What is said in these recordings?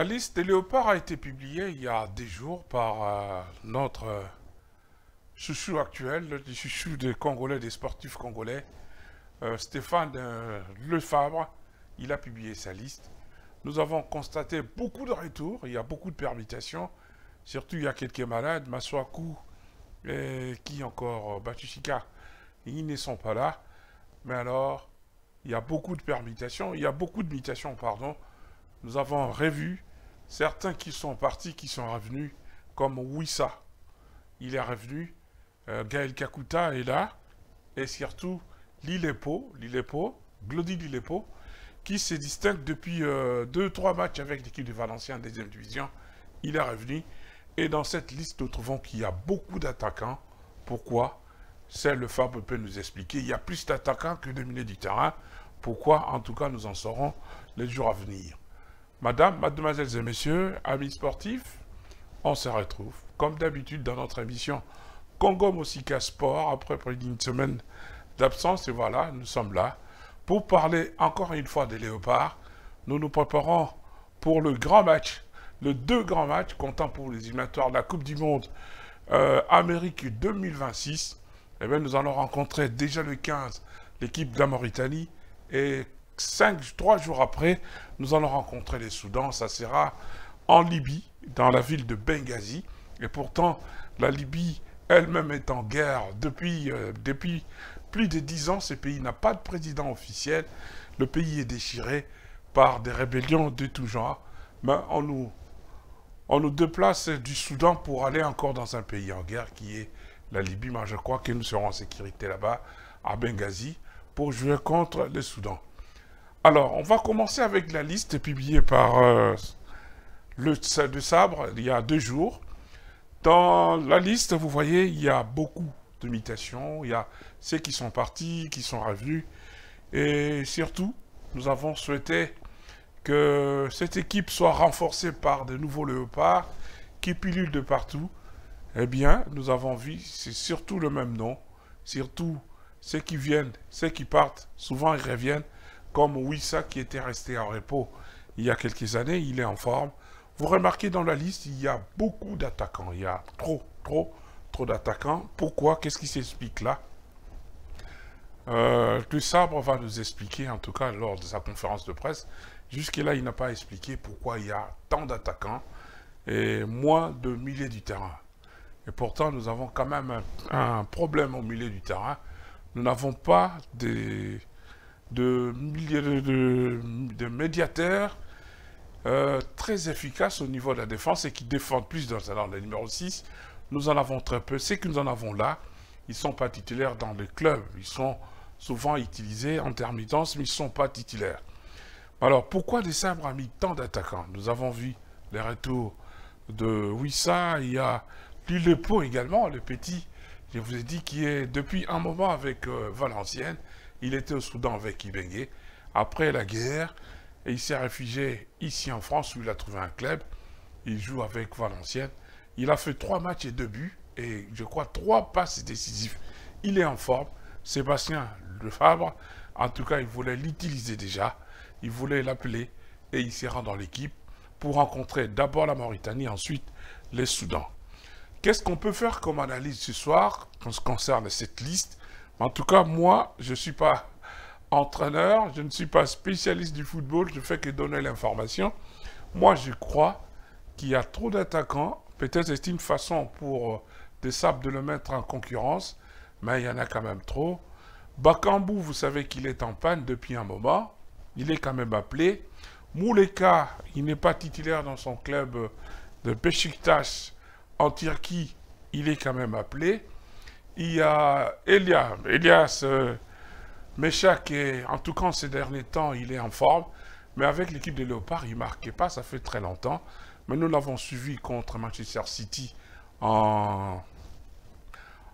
La liste des léopards a été publiée il y a des jours par euh, notre euh, chouchou actuel, le chouchou des Congolais, des sportifs congolais, euh, Stéphane euh, Lefabre. Il a publié sa liste. Nous avons constaté beaucoup de retours, il y a beaucoup de permutations. Surtout, il y a quelques malades, Maswaku et qui encore, Batushika, ils ne sont pas là. Mais alors, il y a beaucoup de permutations, il y a beaucoup de mutations, pardon. Nous avons revu Certains qui sont partis, qui sont revenus, comme Wissa, il est revenu. Euh, Gaël Kakuta est là. Et surtout, Lilepo, Lilepo, Glody Lilepo, qui se distingue depuis 2-3 euh, matchs avec l'équipe de Valenciennes en deuxième division. Il est revenu. Et dans cette liste, nous trouvons qu'il y a beaucoup d'attaquants. Pourquoi C'est le Fab peut nous expliquer. Il y a plus d'attaquants que de milieux du terrain. Pourquoi En tout cas, nous en saurons les jours à venir. Madame, mademoiselles et messieurs, amis sportifs, on se retrouve, comme d'habitude, dans notre émission Congo Mosika Sport, après près d'une semaine d'absence, et voilà, nous sommes là pour parler encore une fois des Léopards. Nous nous préparons pour le grand match, le deux grands matchs, comptant pour les éliminatoires de la Coupe du Monde euh, Amérique 2026. et eh bien, nous allons rencontrer déjà le 15 l'équipe de la Mauritanie et cinq, trois jours après, nous allons rencontrer les Soudans. Ça sera en Libye, dans la ville de Benghazi. Et pourtant, la Libye elle-même est en guerre depuis, euh, depuis plus de dix ans. Ce pays n'a pas de président officiel. Le pays est déchiré par des rébellions de tout genre. Mais on nous, on nous déplace du Soudan pour aller encore dans un pays en guerre qui est la Libye. mais je crois que nous serons en sécurité là-bas, à Benghazi, pour jouer contre le Soudan. Alors, on va commencer avec la liste publiée par euh, le de Sabre il y a deux jours. Dans la liste, vous voyez, il y a beaucoup de mutations. Il y a ceux qui sont partis, qui sont revenus. Et surtout, nous avons souhaité que cette équipe soit renforcée par de nouveaux léopards qui pilulent de partout. Eh bien, nous avons vu, c'est surtout le même nom. Surtout, ceux qui viennent, ceux qui partent, souvent ils reviennent comme Wissa qui était resté en repos il y a quelques années, il est en forme. Vous remarquez dans la liste, il y a beaucoup d'attaquants. Il y a trop, trop, trop d'attaquants. Pourquoi Qu'est-ce qui s'explique là euh, Le Sabre va nous expliquer, en tout cas lors de sa conférence de presse. Jusque-là, il n'a pas expliqué pourquoi il y a tant d'attaquants et moins de milliers du terrain. Et pourtant, nous avons quand même un, un problème au milieu du terrain. Nous n'avons pas des de, de, de médiateurs euh, très efficaces au niveau de la défense et qui défendent plus dans alors, le numéro 6. Nous en avons très peu. c'est que nous en avons là, ils ne sont pas titulaires dans les clubs. Ils sont souvent utilisés en intermittence mais ils ne sont pas titulaires. Alors, pourquoi les sabres a mis tant d'attaquants Nous avons vu les retours de Wissa, il y a pot également, le petit, je vous ai dit, qui est depuis un moment avec euh, Valenciennes, il était au Soudan avec Ibengué Après la guerre, et il s'est réfugié ici en France où il a trouvé un club. Il joue avec Valenciennes. Il a fait trois matchs et deux buts et je crois trois passes décisives. Il est en forme. Sébastien Lefabre, en tout cas, il voulait l'utiliser déjà. Il voulait l'appeler et il s'est rendu dans l'équipe pour rencontrer d'abord la Mauritanie, ensuite les Soudans. Qu'est-ce qu'on peut faire comme analyse ce soir quand ce concerne cette liste en tout cas, moi, je ne suis pas entraîneur, je ne suis pas spécialiste du football, je fais que donner l'information. Moi, je crois qu'il y a trop d'attaquants. Peut-être c'est une façon pour euh, des sables de le mettre en concurrence, mais il y en a quand même trop. Bakambu, vous savez qu'il est en panne depuis un moment. Il est quand même appelé. Mouleka, il n'est pas titulaire dans son club de Beşiktaş en Turquie. Il est quand même appelé. Il y a Elia, Elias euh, en tout cas, ces derniers temps, il est en forme. Mais avec l'équipe de Léopards il ne marquait pas, ça fait très longtemps. Mais nous l'avons suivi contre Manchester City en,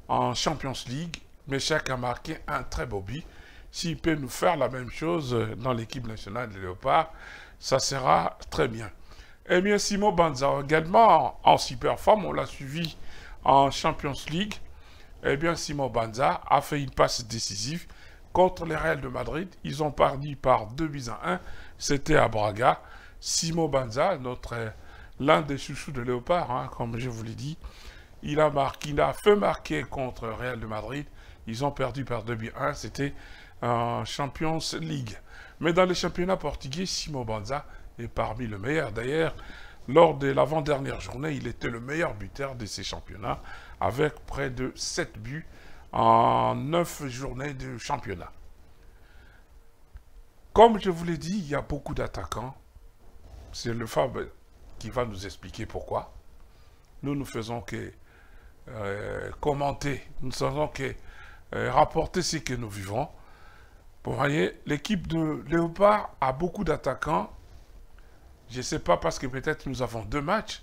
en Champions League. Meshach a marqué un très beau but. S'il peut nous faire la même chose dans l'équipe nationale de Léopards ça sera très bien. Et bien, Simo Banza également en super forme, on l'a suivi en Champions League eh bien, Simo Banza a fait une passe décisive contre les Real de Madrid. Ils ont perdu par 2 buts à 1. C'était à Braga. Simon Banza, notre euh, l'un des chouchous de Léopard, hein, comme je vous l'ai dit, il a, marqué, il a fait marquer contre Real de Madrid. Ils ont perdu par 2 buts 1. C'était en Champions League. Mais dans les championnats portugais, Simo Banza est parmi le meilleur. D'ailleurs, lors de l'avant-dernière journée, il était le meilleur buteur de ces championnats avec près de 7 buts en 9 journées de championnat. Comme je vous l'ai dit, il y a beaucoup d'attaquants. C'est le Fab qui va nous expliquer pourquoi. Nous, nous faisons que euh, commenter, nous ne faisons que euh, rapporter ce que nous vivons. Vous voyez, l'équipe de Léopard a beaucoup d'attaquants. Je ne sais pas parce que peut-être nous avons deux matchs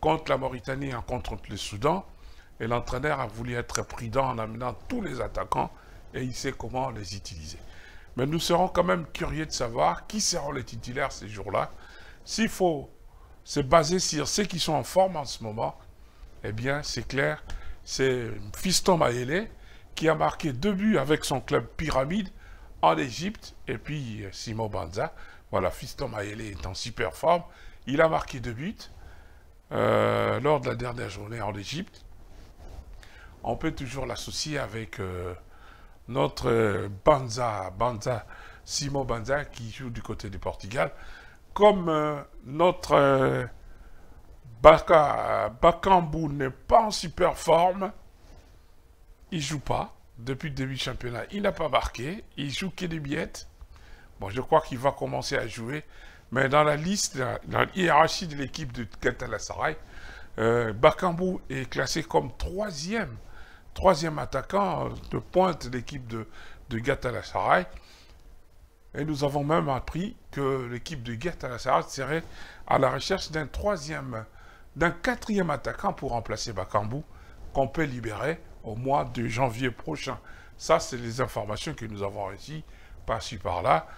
contre la Mauritanie en hein, contre le Soudan. Et l'entraîneur a voulu être prudent en amenant tous les attaquants et il sait comment les utiliser. Mais nous serons quand même curieux de savoir qui seront les titulaires ces jours-là. S'il faut se baser sur ceux qui sont en forme en ce moment, eh bien, c'est clair, c'est Fiston Maélé qui a marqué deux buts avec son club Pyramide en Égypte et puis euh, Simo Banza. Voilà, Fiston Maélé est en super forme. Il a marqué deux buts. Euh, lors de la dernière journée en Égypte, on peut toujours l'associer avec euh, notre euh, Banza, Banza, Simon Banza, qui joue du côté du Portugal, comme notre Baka, n'est pas en super forme, il joue pas depuis le début du championnat. Il n'a pas marqué, il joue que des billettes. Bon, je crois qu'il va commencer à jouer mais dans la liste, dans la hiérarchie de l'équipe de Galatasaray, euh, Bakambu est classé comme troisième, troisième attaquant de pointe de l'équipe de, de Et nous avons même appris que l'équipe de Galatasaray serait à la recherche d'un troisième, d'un quatrième attaquant pour remplacer Bakambu, qu'on peut libérer au mois de janvier prochain. Ça, c'est les informations que nous avons ici, par-ci par-là.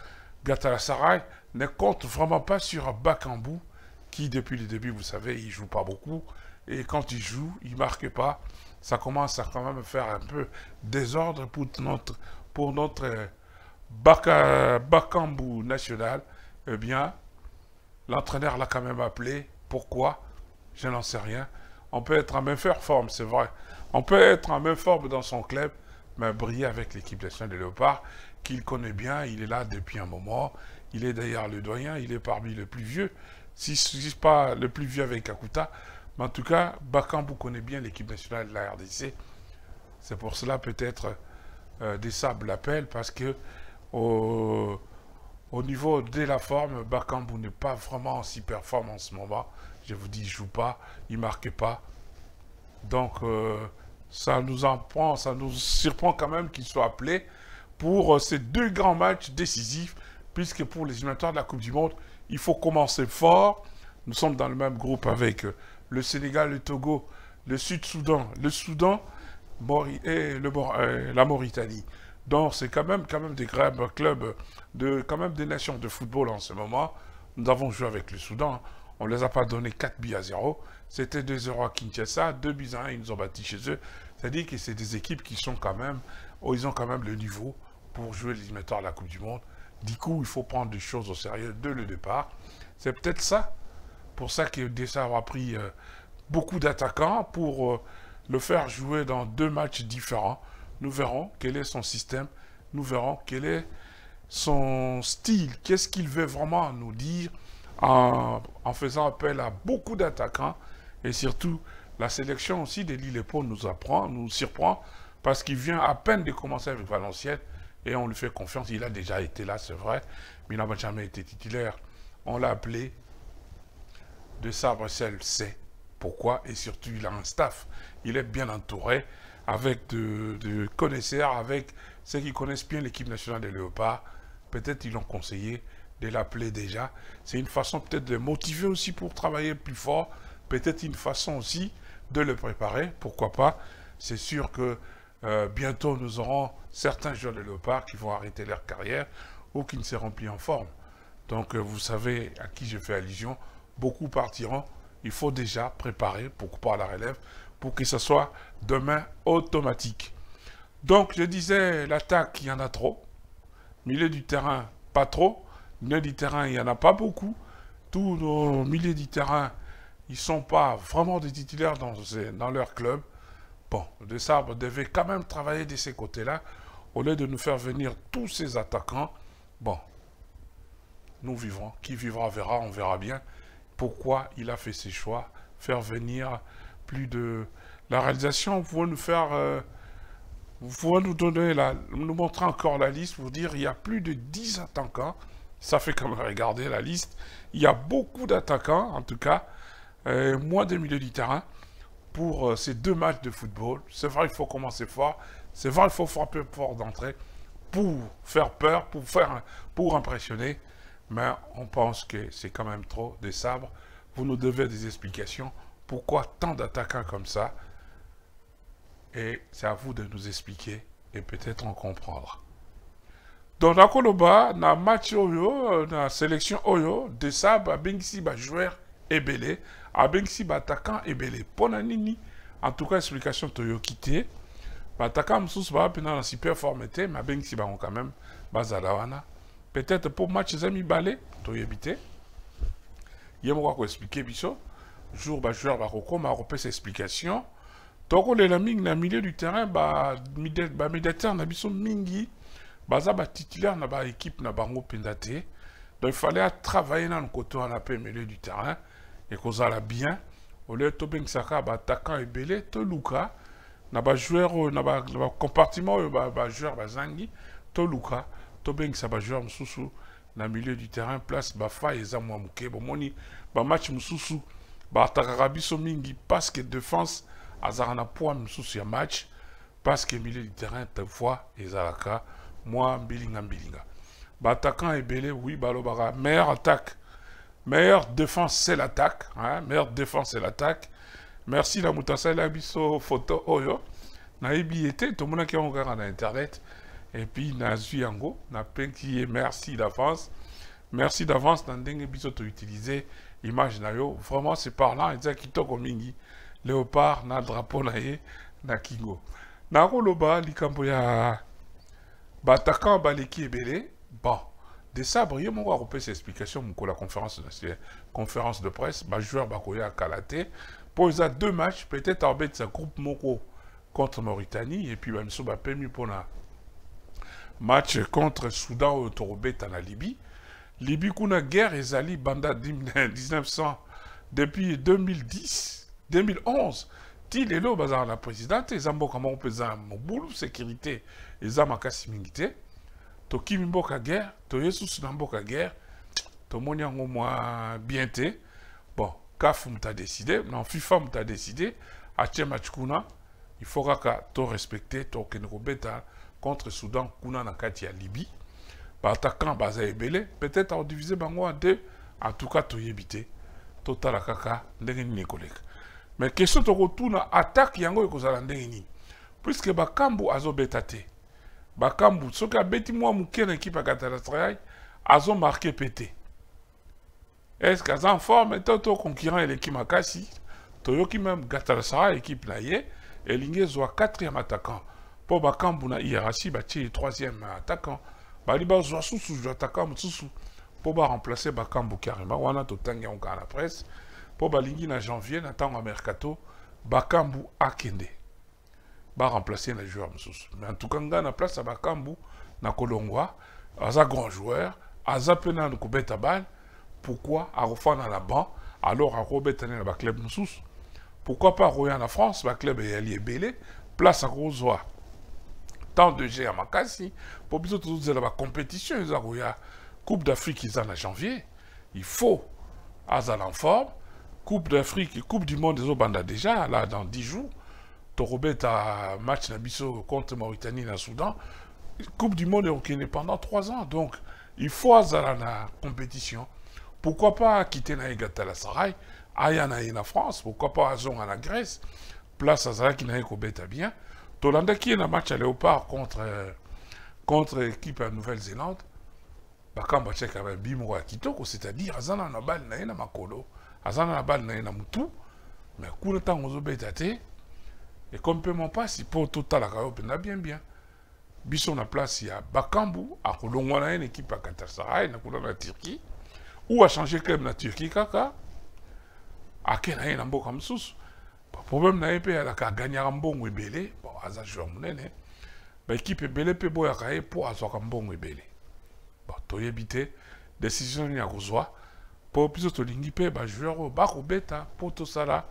Sarai ne compte vraiment pas sur Bakambu, qui depuis le début, vous savez, il joue pas beaucoup. Et quand il joue, il marque pas. Ça commence à quand même faire un peu désordre pour notre, pour notre euh, national. Eh bien, l'entraîneur l'a quand même appelé. Pourquoi Je n'en sais rien. On peut être en meilleure forme, c'est vrai. On peut être en même forme dans son club, mais briller avec l'équipe nationale des Léopards qu'il connaît bien, il est là depuis un moment, il est d'ailleurs le doyen, il est parmi les plus vieux, si ce n'est pas le plus vieux avec Akuta, mais en tout cas, Bakambu connaît bien l'équipe nationale de la RDC, c'est pour cela peut-être euh, des sables l'appellent, parce que au, niveau de la forme, Bakambu n'est pas vraiment aussi performant en ce moment, je vous dis, il ne joue pas, il ne marque pas, donc... Euh, ça nous en prend, ça nous surprend quand même qu'il soit appelé pour euh, ces deux grands matchs décisifs, puisque pour les éliminatoires de la Coupe du Monde, il faut commencer fort. Nous sommes dans le même groupe avec euh, le Sénégal, le Togo, le Sud-Soudan, le Soudan et eh, eh, la Mauritanie. Donc c'est quand même, quand même des grands clubs, de, quand même des nations de football en ce moment. Nous avons joué avec le Soudan, on ne les a pas donné 4 buts à 0. C'était 2-0 à Kinshasa, 2 billes à 1, ils nous ont bâti chez eux. C'est-à-dire que c'est des équipes qui sont quand même, où oh, ils ont quand même le niveau pour jouer les à la Coupe du Monde. Du coup, il faut prendre des choses au sérieux dès le départ. C'est peut-être ça. Pour ça que Dessa a pris euh, beaucoup d'attaquants pour euh, le faire jouer dans deux matchs différents. Nous verrons quel est son système. Nous verrons quel est son style. Qu'est-ce qu'il veut vraiment nous dire en, faisant appel à beaucoup d'attaquants. Et surtout, la sélection aussi de lille nous apprend, nous surprend, parce qu'il vient à peine de commencer avec Valenciennes et on lui fait confiance. Il a déjà été là, c'est vrai, mais il n'a jamais été titulaire. On l'a appelé de sabre, celle sait pourquoi, et surtout, il a un staff. Il est bien entouré avec de, de connaisseurs, avec ceux qui connaissent bien l'équipe nationale des Léopards. Peut-être ils l'ont conseillé de l'appeler déjà. C'est une façon peut-être de le motiver aussi pour travailler plus fort. Peut-être une façon aussi de le préparer, pourquoi pas. C'est sûr que euh, bientôt, nous aurons certains jeunes léopards qui vont arrêter leur carrière ou qui ne seront plus en forme. Donc, euh, vous savez à qui je fais allusion. Beaucoup partiront. Il faut déjà préparer, pour pas la relève, pour que ce soit demain automatique. Donc, je disais, l'attaque, il y en a trop. Milieu du terrain, pas trop. Milieu du terrain, il n'y en a pas beaucoup. Tous nos milieux du terrain, ils ne sont pas vraiment des titulaires dans leur club. Bon, le Sabre devait quand même travailler de ces côtés-là, au lieu de nous faire venir tous ces attaquants. Bon, nous vivrons. Qui vivra verra, on verra bien pourquoi il a fait ses choix. Faire venir plus de... La réalisation, vous pouvez nous faire... Euh, vous nous donner, la, nous montrer encore la liste, vous dire, il y a plus de 10 attaquants. Ça fait quand même regarder la liste. Il y a beaucoup d'attaquants, en tout cas. Euh, moins de milieux du terrain pour euh, ces deux matchs de football. C'est vrai qu'il faut commencer fort, c'est vrai qu'il faut frapper fort d'entrée pour faire peur, pour, faire, pour impressionner, mais on pense que c'est quand même trop des sabres. Vous nous devez des explications. Pourquoi tant d'attaquants comme ça Et c'est à vous de nous expliquer et peut-être en comprendre. Donc, dans Koloba, dans match Oyo, dans euh, la sélection Oyo, des sabres, Bengisi, joueur et Belé. Abengsi baatakan ebele mpona nini en tout cas explication toyoki te baatakan mosusu baa pina na super forme mais me ba quand même bazala wana peut-être pour match eza mibale toyebi te ye moko akoexplike biso jour bajoueur ses explications explication tokolela mingi na milieu du terrain ba ba médiateur na biso mingi baza titulaire na équipe na bango mpenza donc il fallait dans le côté en appel milieu du terrain ekozala bien bah, attaquant et Belé, ebele toluka na bajoueur euh, bah, bah, joueur na bacompartiment oyo joueur bazangi toluka tobengisa sous mosusu na milieu du terrain place bafa eza Bon moni, bomoni bamatch mosusu baatakaka biso mingi que défense azalaka na point mosusu ya match que milieu du terrain tefois moi Bilinga Bilinga. mbilinga et Belé, oui Balobara, meilleure attaque meilleure défense c'est l'attaque hein? meilleure défense c'est l'attaque merci la moto la biso photo oyo Na ye tout tomonaki yango kaka na internet Et puis nazwi yango qui est merci d'avance merci d'avance dans ndenge biso image na vraiment c'est parlant eza kitoko mingi léopard na drapeau na ye na kingo nakoloba likambo ya batakan baleki ebele bon de sabre ye moko ses explications. mon la conférence, conférence de presse joueur, bakoya Kalate te mpo deux matchs peut-être sa groupe moko contre mauritanie et puis bamiso pour la match contre soudan ou tokobeta la libye libye kuna guerre Zali banda 1900 depuis 2010 2011 ti lelo bazala na président te eza mboka moko mpenza mobulu sécurité eza makasi mingi tokimi mboka guerre to susu na mboka guerre tomoni yango mwa biente. bon kafu t'a décidé na fifa muta décidé atie match kuna il faut kaka toi kenko Robeta contre soudan kuna na kati ya libye baattaquant baza ebele peut-être diviser bango en deux en tout cas toyebi te totala kaka ndenge ni ekoleka mais question retourne attaque yango ekozala ndenge nini ba bakambu azobeta te bakambu soki abeti mwa moke na ekipe a katalasraai marqué pété. Est-ce qu'à en forme to to concurrent à makasi toyoki meme gatalasara équipe na ye elingi ezwa 4e attaquant Pour bakambu na hiérarchie batie 3e attaquant bali sous joueur attaquant pour ba remplacer bakambu carrément wana totangi yango kaka la presse ba lingi na janvier na tango mercato bakambu akende va remplacer les joueurs. Mais en tout cas, on a place à Bakambu, na Kolongwa, un grand joueur, Aza pena de Koubeta balle. Pourquoi Arofan à la banque, alors Arobeta n'a pas club Moussous Pourquoi pas Royan en France, Le club est allié belé, place à Rosoa. Tant de G à Makassi, pour de tous la compétition, ils ont Coupe d'Afrique, ils ont en janvier. Il faut Aza en forme, Coupe d'Afrique, Coupe du Monde, ils ont déjà, là, dans 10 jours beta match un match contre Mauritanie le Soudan Coupe du monde okende pendant trois ans donc il faut azala la compétition pourquoi pas quitter na la la aya en France pourquoi pas à la Grèce place à qui na bien. kobeta bien tolandaki ye na match à Léopard contre euh, contre équipe Nouvelle-Zélande quand atiaka babi avec Bimoua kitoko c'est-à-dire Azana na na pas na ye makolo aza na na balle na à mais quand mais a un ozobeta et tout à la totalaka on a bien bien biso na place il y a bakambu à na une équipe à ya katasaray na kuna turquie ou achange club na turquie kaka à na ye na mboka mosusu problème na ye mpe alaka aganyaka mbongo ebele bon aza joueur monene baekipe ebele mpe boyaka ye pour azwaka mbongo ebele bon y te décision pour akozwa mpo biso ba joueur, bah oyo bakobeta mpo tosala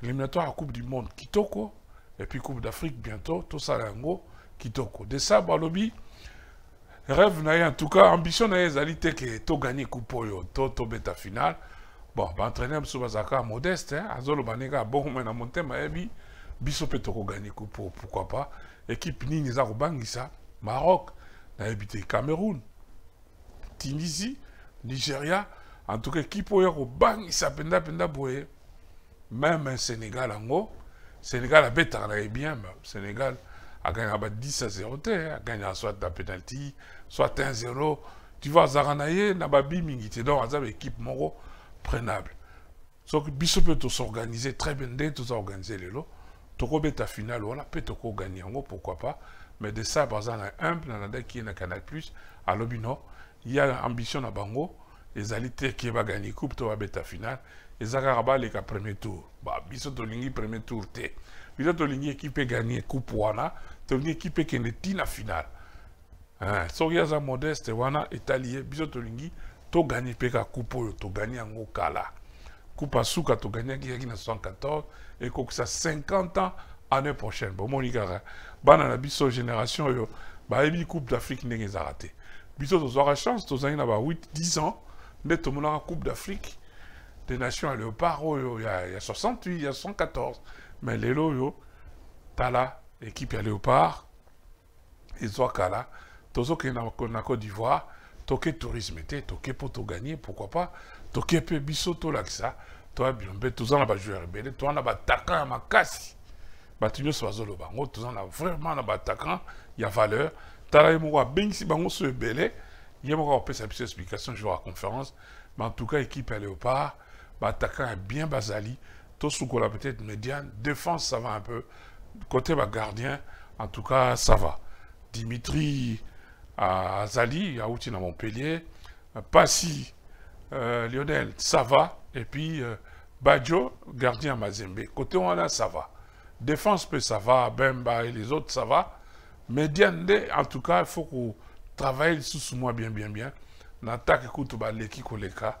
l'Éliminatoire à coupe du monde kitoko et puis Coupe d'Afrique bientôt, tout ça yango, kitoko. De ça, balobi, rêve naïe, en tout cas, ambition naïe, zalité que to gagné Coupe Oyo, to, to beta finale. Bon, bah, entraîneur Msou Bazaka, modeste, hein, Azolo Banega, bon, mais na monté, ma ebi, biso peut to gagné Coupe pourquoi pas. Équipe Nini, Zarubangisa, Maroc, na habité Cameroun, Tunisie, Nigeria, en tout cas, qui peut y avoir bang, il s'appelle Penda Boye, même un Sénégal en haut, Sénégal a pété en bien, mais Sénégal a gagné à 10 à 0, a gagné soit un penalty, soit 1-0. Tu vois, Zaranaye, Nababi, Mingite, donc, Azab, équipe Moro, prenable. Donc, Bissot peut s'organiser très bien, dès tout organiser les lots. Toko à finale, voilà, peut Toko gagner, pourquoi pas. Mais de ça, par exemple, un plan qui est dans Canal Plus, à Lobino, il y a l'ambition à Bango, les alités qui va gagner coupe, Toko à finale ezalaka kaka le premier tour ba biso l'ingi premier tour te biso équipe ekipe eganie coupe wana tolingi qui est ntina finale. Hein, soki aza modeste wana etali ye biso tolingi toganye mpe ka coupe tu toganye yango kala coupe asuka en 1914. na 74 ekokisa 50 ans année prochaine bomoni Bah dans na biso génération oyo bayebi coupe d'afrique ndenge ezalaka te biso la chance tozangi na ba 8 10 ans Mais eu tomonaka coupe d'afrique des nations, à il y, a, y a 68, il y a 114. Mais les loyo, là équipe à Léopard, tous ceux qui na Côte d'Ivoire, qui Tourisme était, Toke pour tout gagner, pourquoi pas, biso to ça, toi bien tout ça n'a l'équipe à rebelle, toi n'a bas attaquant à ma casse. l'équipe Bango, tous en n'a vraiment n'a à attaquant, il y a valeur. à Bango se belé, à conférence, mais en tout cas, équipe à Bataka est bien Basali, Tosukola peut-être médiane, défense ça va un peu, côté bah, gardien, en tout cas ça va. Dimitri à euh, Zali, à Outine à Montpellier, euh, Passy, euh, Lionel, ça va, et puis Bajo gardien à Mazembe. Côté Wana, ça va. Défense, peut ça va, Bemba et les autres, ça va. Médiane, en tout cas, il faut qu'on travaille sous moi bien, bien, bien. N'attaque, écoute, bah, l'équipe, les cas.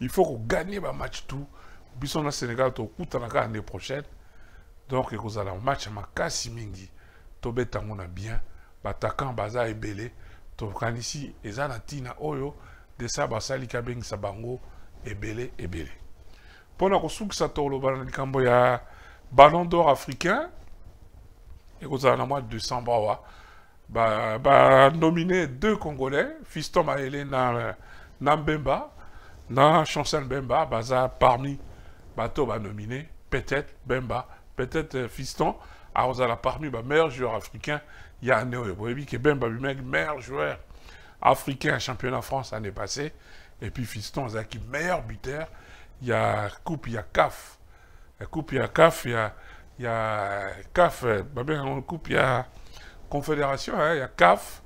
il faut qu'on gagne match tout. Puis on a Sénégal, tout coup, l'année prochaine. Donc, il y un match à Mingi. Tobetangona bien. Batakan Baza et Belé. Ezana Tina Oyo. Desa Basali Kabeng Sabango. Ebele, Ebele. Pour nous, ça tourne le Ballon d'or africain. Et avez de décembre, bah, bah, nominé deux Congolais, Fiston Maélé Nambemba, dans chancel bemba baza parmi bato bah, nominer, peut-être bemba peut-être euh, fiston la parmi bah, meilleur joueur africain y a a qui est bemba le meilleur joueur africain championnat france l'année passée et puis fiston le meilleur buteur Il y a coupe il y a caf il y a caf il y a caf il coupe euh, bah, a confédération hein, a caf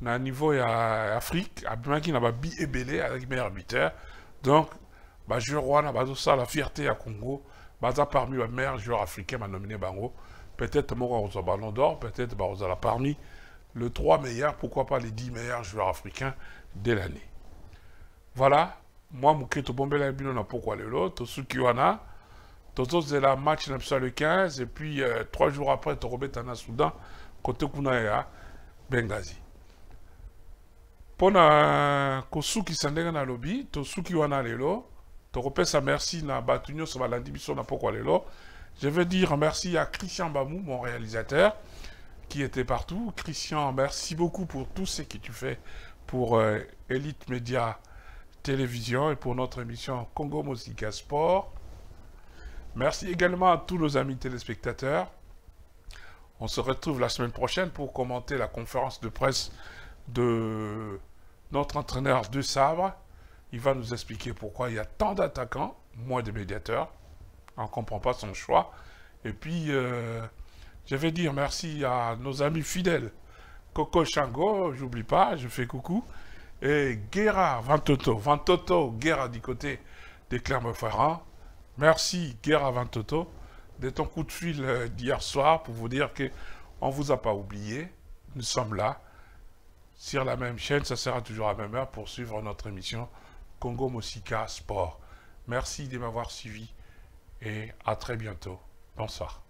na niveau ya afrique abimaki na avec meilleur donc la wana la fierté à congo bah, parmi joueurs africains africain nominé bango peut-être je un ballon d'or peut-être parmi les 3 meilleurs, pourquoi pas les 10 meilleurs joueurs africains de l'année voilà moi bino na wana match le 15 et puis euh, jours après je soudan côté Benghazi mpona kosukisa lobby to en wana lelo tokopesa merci na batunyo nyonso balandi biso na pokwa lelo je veux dire merci à Christian Bamou mon réalisateur qui était partout Christian merci beaucoup pour tout ce que tu fais pour euh, Elite Média Télévision et pour notre émission Congo Musica Sport merci également à tous nos amis téléspectateurs on se retrouve la semaine prochaine pour commenter la conférence de presse de notre entraîneur de sabre, il va nous expliquer pourquoi il y a tant d'attaquants, moins de médiateurs. On ne comprend pas son choix. Et puis, euh, je vais dire merci à nos amis fidèles. Coco Chango, j'oublie pas, je fais coucou. Et Guerra Vantoto, Vantoto, Guerra du côté des Clermont-Ferrand. Merci Guerra Vantoto de ton coup de fil euh, d'hier soir pour vous dire que on vous a pas oublié. Nous sommes là sur la même chaîne. Ça sera toujours à la même heure pour suivre notre émission Congo Mosika Sport. Merci de m'avoir suivi et à très bientôt. Bonsoir.